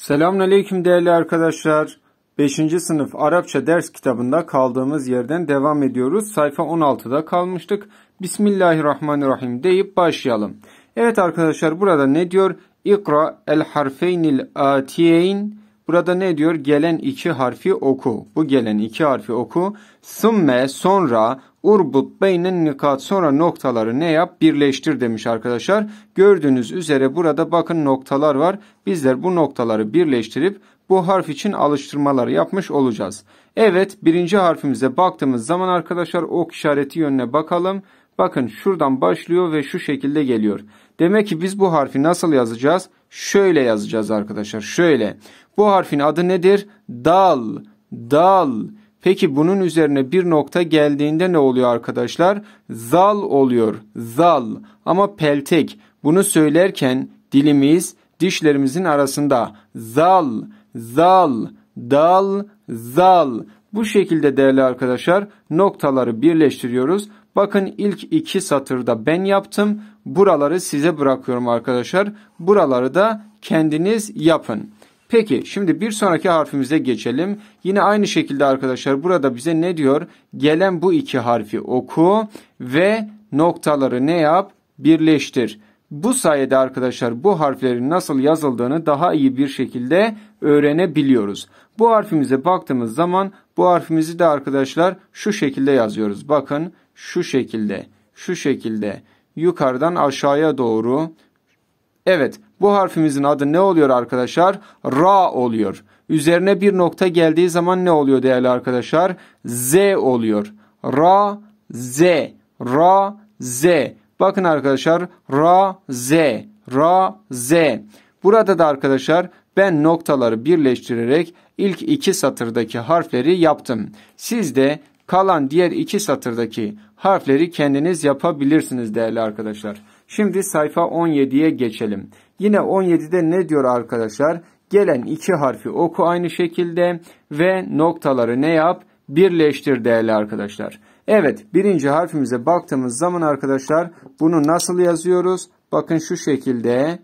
Selamünaleyküm değerli arkadaşlar. 5. sınıf Arapça ders kitabında kaldığımız yerden devam ediyoruz. Sayfa 16'da kalmıştık. Bismillahirrahmanirrahim deyip başlayalım. Evet arkadaşlar burada ne diyor? İkra el harfeynil atiyeyn. Burada ne diyor? Gelen iki harfi oku. Bu gelen iki harfi oku. Sümme sonra Urbut beynin nikat sonra noktaları ne yap? Birleştir demiş arkadaşlar. Gördüğünüz üzere burada bakın noktalar var. Bizler bu noktaları birleştirip bu harf için alıştırmalar yapmış olacağız. Evet birinci harfimize baktığımız zaman arkadaşlar ok işareti yönüne bakalım. Bakın şuradan başlıyor ve şu şekilde geliyor. Demek ki biz bu harfi nasıl yazacağız? Şöyle yazacağız arkadaşlar şöyle. Bu harfin adı nedir? Dal, dal. Peki bunun üzerine bir nokta geldiğinde ne oluyor arkadaşlar? Zal oluyor. Zal ama peltek. Bunu söylerken dilimiz dişlerimizin arasında zal, zal, dal, zal. Bu şekilde değerli arkadaşlar noktaları birleştiriyoruz. Bakın ilk iki satırda ben yaptım. Buraları size bırakıyorum arkadaşlar. Buraları da kendiniz yapın. Peki şimdi bir sonraki harfimize geçelim. Yine aynı şekilde arkadaşlar burada bize ne diyor? Gelen bu iki harfi oku ve noktaları ne yap? Birleştir. Bu sayede arkadaşlar bu harflerin nasıl yazıldığını daha iyi bir şekilde öğrenebiliyoruz. Bu harfimize baktığımız zaman bu harfimizi de arkadaşlar şu şekilde yazıyoruz. Bakın şu şekilde, şu şekilde yukarıdan aşağıya doğru. Evet bu harfimizin adı ne oluyor arkadaşlar? Ra oluyor. Üzerine bir nokta geldiği zaman ne oluyor değerli arkadaşlar? Z oluyor. Ra, Z. Ra, Z. Bakın arkadaşlar. Ra, Z. Ra, Z. Burada da arkadaşlar ben noktaları birleştirerek ilk iki satırdaki harfleri yaptım. Siz de kalan diğer iki satırdaki harfleri kendiniz yapabilirsiniz değerli arkadaşlar. Şimdi sayfa 17'ye geçelim. Yine 17'de ne diyor arkadaşlar? Gelen iki harfi oku aynı şekilde ve noktaları ne yap? Birleştir değerli arkadaşlar. Evet birinci harfimize baktığımız zaman arkadaşlar bunu nasıl yazıyoruz? Bakın şu şekilde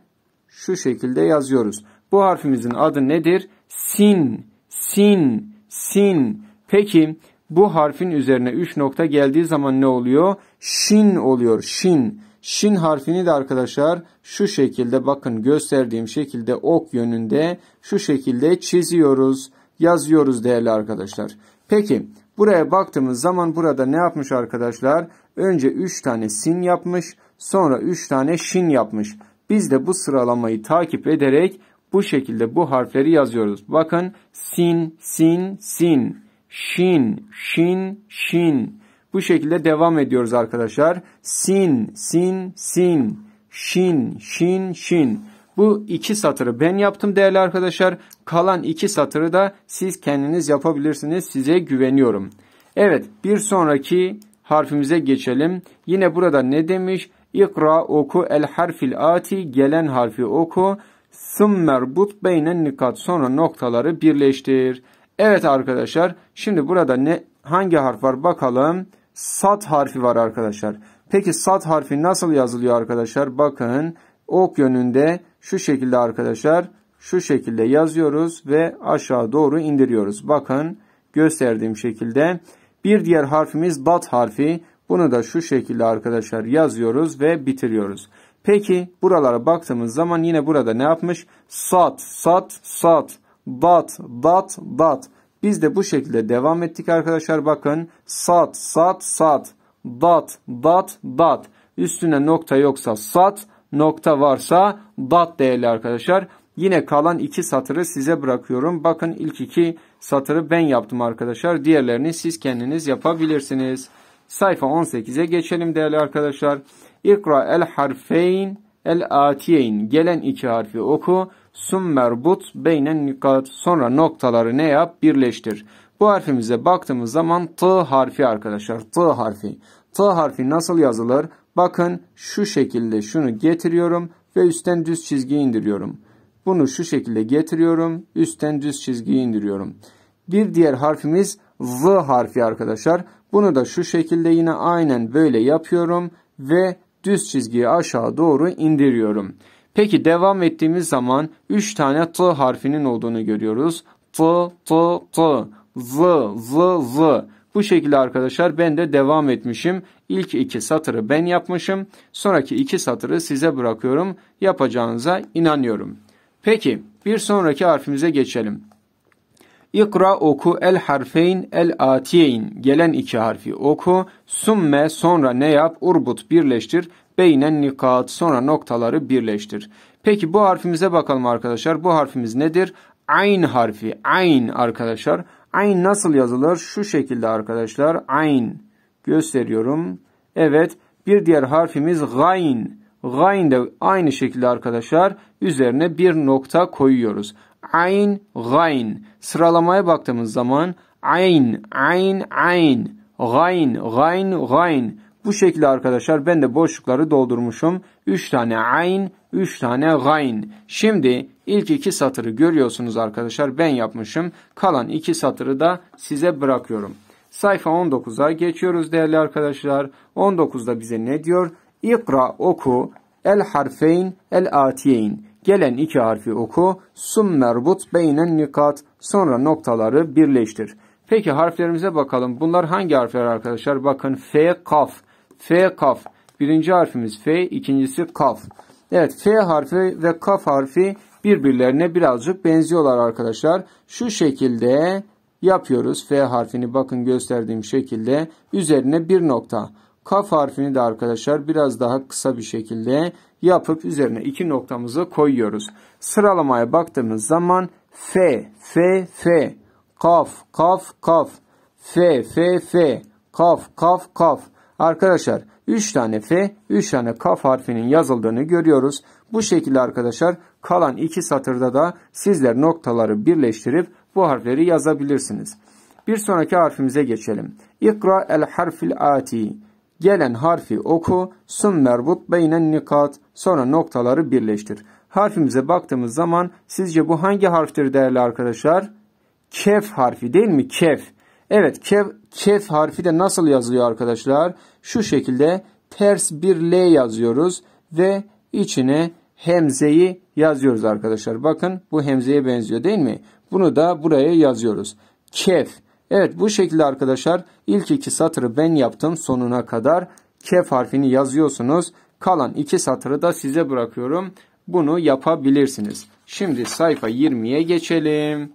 şu şekilde yazıyoruz. Bu harfimizin adı nedir? Sin, sin, sin. Peki bu harfin üzerine 3 nokta geldiği zaman ne oluyor? Şin oluyor, şin. Şin harfini de arkadaşlar şu şekilde bakın gösterdiğim şekilde ok yönünde şu şekilde çiziyoruz, yazıyoruz değerli arkadaşlar. Peki buraya baktığımız zaman burada ne yapmış arkadaşlar? Önce 3 tane sin yapmış, sonra 3 tane şin yapmış. Biz de bu sıralamayı takip ederek bu şekilde bu harfleri yazıyoruz. Bakın sin, sin, sin, şin, şin, şin. Bu şekilde devam ediyoruz arkadaşlar. Sin, sin, sin, şin, şin, şin. Bu iki satırı ben yaptım değerli arkadaşlar. Kalan iki satırı da siz kendiniz yapabilirsiniz. Size güveniyorum. Evet bir sonraki harfimize geçelim. Yine burada ne demiş? İkra oku el harfil ati gelen harfi oku. Sımmer but beynen nikat sonra noktaları birleştir. Evet arkadaşlar şimdi burada ne hangi harf var bakalım sat harfi var arkadaşlar. Peki sat harfi nasıl yazılıyor arkadaşlar? Bakın ok yönünde şu şekilde arkadaşlar şu şekilde yazıyoruz ve aşağı doğru indiriyoruz. Bakın gösterdiğim şekilde. Bir diğer harfimiz bat harfi. Bunu da şu şekilde arkadaşlar yazıyoruz ve bitiriyoruz. Peki buralara baktığımız zaman yine burada ne yapmış? Sat, sat, sat, bat, bat, bat. Biz de bu şekilde devam ettik arkadaşlar. Bakın sat, sat, sat, dat, dat, dat. Üstüne nokta yoksa sat, nokta varsa dat değerli arkadaşlar. Yine kalan iki satırı size bırakıyorum. Bakın ilk iki satırı ben yaptım arkadaşlar. Diğerlerini siz kendiniz yapabilirsiniz. Sayfa 18'e geçelim değerli arkadaşlar. İkra el harfeyn el atiyeyn. Gelen iki harfi oku summerbut beynen nikat sonra noktaları ne yap? Birleştir. Bu harfimize baktığımız zaman t harfi arkadaşlar. T harfi. T harfi nasıl yazılır? Bakın şu şekilde şunu getiriyorum ve üstten düz çizgi indiriyorum. Bunu şu şekilde getiriyorum. Üstten düz çizgi indiriyorum. Bir diğer harfimiz Z harfi arkadaşlar. Bunu da şu şekilde yine aynen böyle yapıyorum ve düz çizgiyi aşağı doğru indiriyorum. Peki devam ettiğimiz zaman 3 tane t harfinin olduğunu görüyoruz. T, t, t, z, z, z. Bu şekilde arkadaşlar ben de devam etmişim. İlk iki satırı ben yapmışım. Sonraki iki satırı size bırakıyorum. Yapacağınıza inanıyorum. Peki bir sonraki harfimize geçelim. İkra oku el harfeyn el atiyeyn. Gelen iki harfi oku. Summe sonra ne yap? Urbut birleştir Beynen nikat sonra noktaları birleştir. Peki bu harfimize bakalım arkadaşlar. Bu harfimiz nedir? Ayn harfi. Ayn arkadaşlar. Ayn nasıl yazılır? Şu şekilde arkadaşlar. Ayn gösteriyorum. Evet. Bir diğer harfimiz gayn. Gayn de aynı şekilde arkadaşlar üzerine bir nokta koyuyoruz. Ayn, gayn. Sıralamaya baktığımız zaman ayn, ayn, ayn, gayn, gayn, gayn. Bu şekilde arkadaşlar ben de boşlukları doldurmuşum. 3 tane ayn, 3 tane gayn. Şimdi ilk iki satırı görüyorsunuz arkadaşlar ben yapmışım. Kalan iki satırı da size bırakıyorum. Sayfa 19'a geçiyoruz değerli arkadaşlar. 19'da bize ne diyor? İkra oku el harfeyn el atiyeyn. Gelen iki harfi oku. merbut beynen nikat. Sonra noktaları birleştir. Peki harflerimize bakalım. Bunlar hangi harfler arkadaşlar? Bakın F, kaf. F kaf. Birinci harfimiz F, ikincisi kaf. Evet F harfi ve kaf harfi birbirlerine birazcık benziyorlar arkadaşlar. Şu şekilde yapıyoruz. F harfini bakın gösterdiğim şekilde üzerine bir nokta. Kaf harfini de arkadaşlar biraz daha kısa bir şekilde yapıp üzerine iki noktamızı koyuyoruz. Sıralamaya baktığımız zaman F, F, F, kaf, kaf, kaf, F, F, F, kaf, kaf, kaf, Arkadaşlar 3 tane F, 3 tane kaf harfinin yazıldığını görüyoruz. Bu şekilde arkadaşlar kalan iki satırda da sizler noktaları birleştirip bu harfleri yazabilirsiniz. Bir sonraki harfimize geçelim. İkra el harfil ati. Gelen harfi oku, merbut beynen nikat. Sonra noktaları birleştir. Harfimize baktığımız zaman sizce bu hangi harftir değerli arkadaşlar? Kef harfi değil mi? Kef. Evet kef, kef harfi de nasıl yazılıyor arkadaşlar? Şu şekilde ters bir L yazıyoruz ve içine hemzeyi yazıyoruz arkadaşlar. Bakın bu hemzeye benziyor değil mi? Bunu da buraya yazıyoruz. Kef. Evet bu şekilde arkadaşlar ilk iki satırı ben yaptım sonuna kadar. Kef harfini yazıyorsunuz. Kalan iki satırı da size bırakıyorum. Bunu yapabilirsiniz. Şimdi sayfa 20'ye geçelim.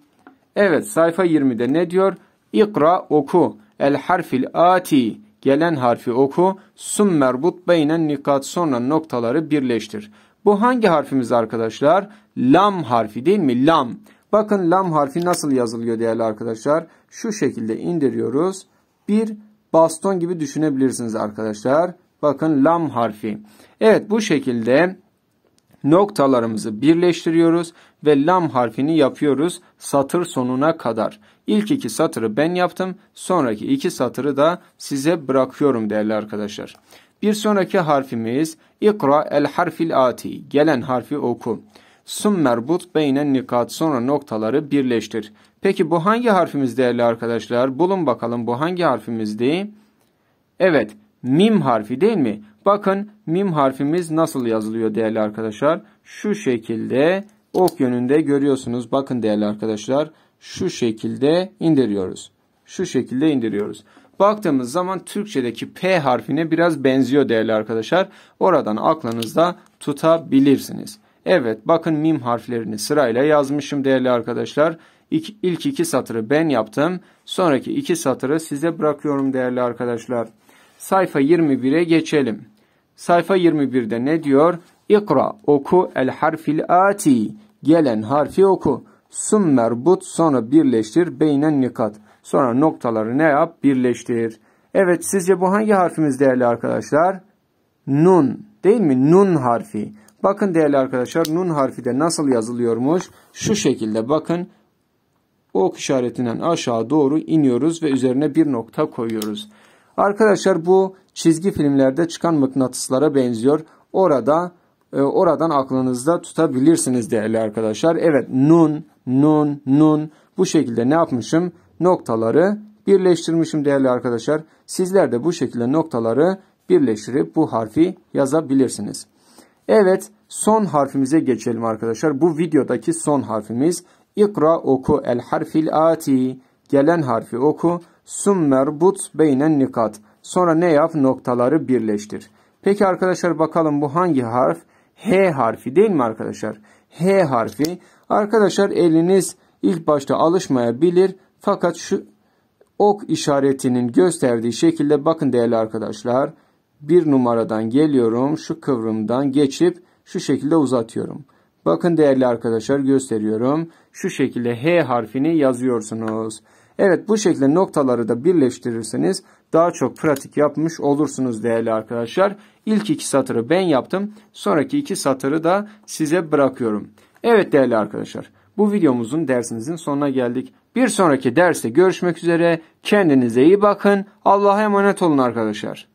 Evet sayfa 20'de ne diyor? İkra oku. El harfil ati gelen harfi oku. Summer merbut beynen nikat sonra noktaları birleştir. Bu hangi harfimiz arkadaşlar? Lam harfi değil mi? Lam. Bakın lam harfi nasıl yazılıyor değerli arkadaşlar. Şu şekilde indiriyoruz. Bir baston gibi düşünebilirsiniz arkadaşlar. Bakın lam harfi. Evet bu şekilde noktalarımızı birleştiriyoruz ve lam harfini yapıyoruz satır sonuna kadar. İlk iki satırı ben yaptım. Sonraki iki satırı da size bırakıyorum değerli arkadaşlar. Bir sonraki harfimiz ikra el harfil ati. Gelen harfi oku. merbut beynen nikat sonra noktaları birleştir. Peki bu hangi harfimiz değerli arkadaşlar? Bulun bakalım bu hangi harfimizdi? Evet mim harfi değil mi? Bakın mim harfimiz nasıl yazılıyor değerli arkadaşlar? Şu şekilde ok yönünde görüyorsunuz. Bakın değerli arkadaşlar şu şekilde indiriyoruz. Şu şekilde indiriyoruz. Baktığımız zaman Türkçedeki P harfine biraz benziyor değerli arkadaşlar. Oradan aklınızda tutabilirsiniz. Evet bakın mim harflerini sırayla yazmışım değerli arkadaşlar. İlk, ilk iki satırı ben yaptım. Sonraki iki satırı size bırakıyorum değerli arkadaşlar. Sayfa 21'e geçelim. Sayfa 21'de ne diyor? İkra oku el harfil ati. Gelen harfi oku. Sümmer but sonra birleştir. Beynen nikat. Sonra noktaları ne yap? Birleştir. Evet sizce bu hangi harfimiz değerli arkadaşlar? Nun değil mi? Nun harfi. Bakın değerli arkadaşlar nun harfi de nasıl yazılıyormuş? Şu şekilde bakın. Ok işaretinden aşağı doğru iniyoruz ve üzerine bir nokta koyuyoruz. Arkadaşlar bu çizgi filmlerde çıkan mıknatıslara benziyor. Orada e, oradan aklınızda tutabilirsiniz değerli arkadaşlar. Evet nun nun, nun bu şekilde ne yapmışım? Noktaları birleştirmişim değerli arkadaşlar. Sizler de bu şekilde noktaları birleştirip bu harfi yazabilirsiniz. Evet son harfimize geçelim arkadaşlar. Bu videodaki son harfimiz ikra oku el harfil ati. Gelen harfi oku. Summer but beynen nikat. Sonra ne yap? Noktaları birleştir. Peki arkadaşlar bakalım bu hangi harf? H harfi değil mi arkadaşlar? H harfi. Arkadaşlar eliniz ilk başta alışmayabilir. Fakat şu ok işaretinin gösterdiği şekilde bakın değerli arkadaşlar. Bir numaradan geliyorum. Şu kıvrımdan geçip şu şekilde uzatıyorum. Bakın değerli arkadaşlar gösteriyorum şu şekilde H harfini yazıyorsunuz. Evet bu şekilde noktaları da birleştirirseniz daha çok pratik yapmış olursunuz değerli arkadaşlar. İlk iki satırı ben yaptım. Sonraki iki satırı da size bırakıyorum. Evet değerli arkadaşlar bu videomuzun dersimizin sonuna geldik. Bir sonraki derste görüşmek üzere. Kendinize iyi bakın. Allah'a emanet olun arkadaşlar.